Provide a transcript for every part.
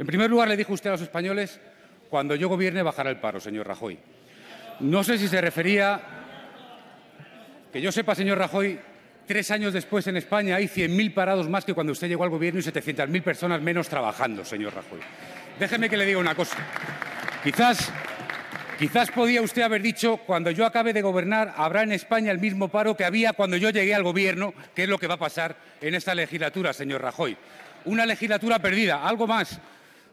En primer lugar, le dijo usted a los españoles, cuando yo gobierne bajará el paro, señor Rajoy. No sé si se refería, que yo sepa, señor Rajoy, tres años después en España hay 100.000 parados más que cuando usted llegó al gobierno y 700.000 personas menos trabajando, señor Rajoy. Déjeme que le diga una cosa. Quizás, quizás podía usted haber dicho, cuando yo acabe de gobernar, habrá en España el mismo paro que había cuando yo llegué al gobierno, que es lo que va a pasar en esta legislatura, señor Rajoy. Una legislatura perdida, algo más.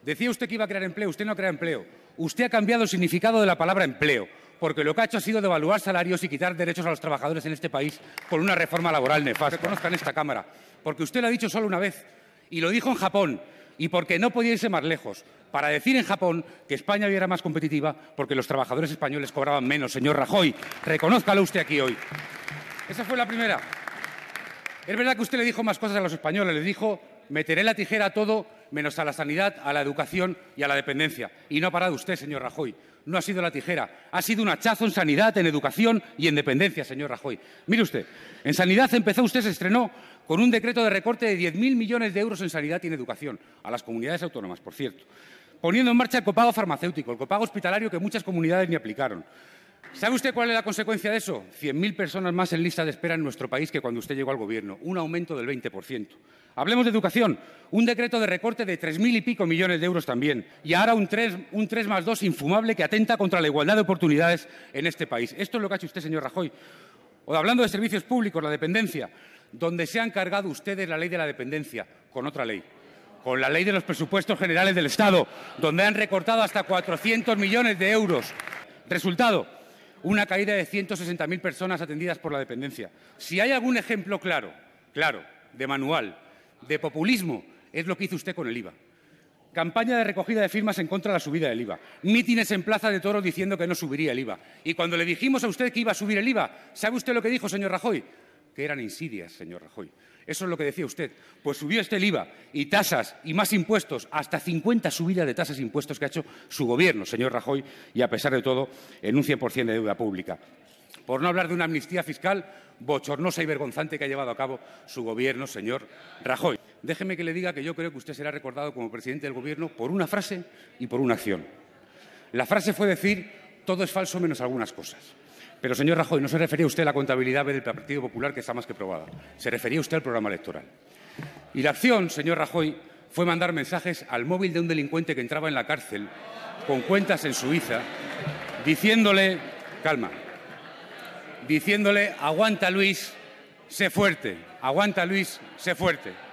Decía usted que iba a crear empleo, usted no crea empleo. Usted ha cambiado el significado de la palabra empleo, porque lo que ha hecho ha sido devaluar salarios y quitar derechos a los trabajadores en este país con una reforma laboral nefasta. en esta Cámara, porque usted lo ha dicho solo una vez y lo dijo en Japón y porque no podía irse más lejos para decir en Japón que España era más competitiva porque los trabajadores españoles cobraban menos. Señor Rajoy, reconózcalo usted aquí hoy. Esa fue la primera. Es verdad que usted le dijo más cosas a los españoles, le dijo meteré la tijera a todo menos a la sanidad, a la educación y a la dependencia. Y no ha parado usted, señor Rajoy. No ha sido la tijera, ha sido un hachazo en sanidad, en educación y en dependencia, señor Rajoy. Mire usted, en sanidad empezó usted, se estrenó con un decreto de recorte de 10.000 millones de euros en sanidad y en educación, a las comunidades autónomas, por cierto, poniendo en marcha el copago farmacéutico, el copago hospitalario que muchas comunidades ni aplicaron. ¿Sabe usted cuál es la consecuencia de eso? 100.000 personas más en lista de espera en nuestro país que cuando usted llegó al gobierno, un aumento del 20%. Hablemos de educación, un decreto de recorte de 3.000 y pico millones de euros también, y ahora un 3, más 2 infumable que atenta contra la igualdad de oportunidades en este país. Esto es lo que ha hecho usted, señor Rajoy. O hablando de servicios públicos, la dependencia, donde se han cargado ustedes la ley de la dependencia con otra ley con la ley de los presupuestos generales del Estado, donde han recortado hasta 400 millones de euros. Resultado, una caída de 160.000 personas atendidas por la dependencia. Si hay algún ejemplo claro, claro, de manual, de populismo, es lo que hizo usted con el IVA. Campaña de recogida de firmas en contra de la subida del IVA. Mítines en Plaza de Toros diciendo que no subiría el IVA. Y cuando le dijimos a usted que iba a subir el IVA, ¿sabe usted lo que dijo, señor Rajoy? que eran insidias, señor Rajoy. Eso es lo que decía usted. Pues subió este el IVA y tasas y más impuestos, hasta 50 subidas de tasas e impuestos que ha hecho su gobierno, señor Rajoy, y a pesar de todo, en un 100% de deuda pública. Por no hablar de una amnistía fiscal bochornosa y vergonzante que ha llevado a cabo su gobierno, señor Rajoy. Déjeme que le diga que yo creo que usted será recordado como presidente del gobierno por una frase y por una acción. La frase fue decir, todo es falso menos algunas cosas. Pero, señor Rajoy, no se refería usted a la contabilidad del Partido Popular, que está más que probada. Se refería usted al programa electoral. Y la acción, señor Rajoy, fue mandar mensajes al móvil de un delincuente que entraba en la cárcel con cuentas en Suiza, diciéndole, calma, diciéndole, aguanta Luis, sé fuerte, aguanta Luis, sé fuerte.